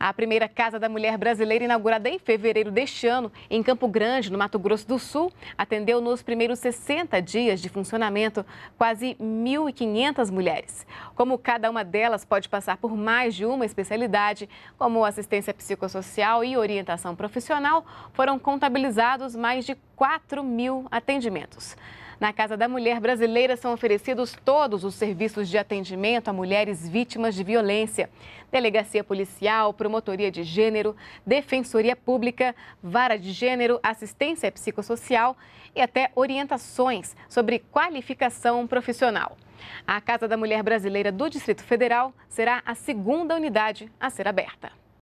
A primeira Casa da Mulher Brasileira, inaugurada em fevereiro deste ano, em Campo Grande, no Mato Grosso do Sul, atendeu nos primeiros 60 dias de funcionamento quase 1.500 mulheres. Como cada uma delas pode passar por mais de uma especialidade, como assistência psicossocial e orientação profissional, foram contabilizados mais de 4 mil atendimentos. Na Casa da Mulher Brasileira são oferecidos todos os serviços de atendimento a mulheres vítimas de violência: delegacia policial, promotoria de gênero, defensoria pública, vara de gênero, assistência psicossocial e até orientações sobre qualificação profissional. A Casa da Mulher Brasileira do Distrito Federal será a segunda unidade a ser aberta.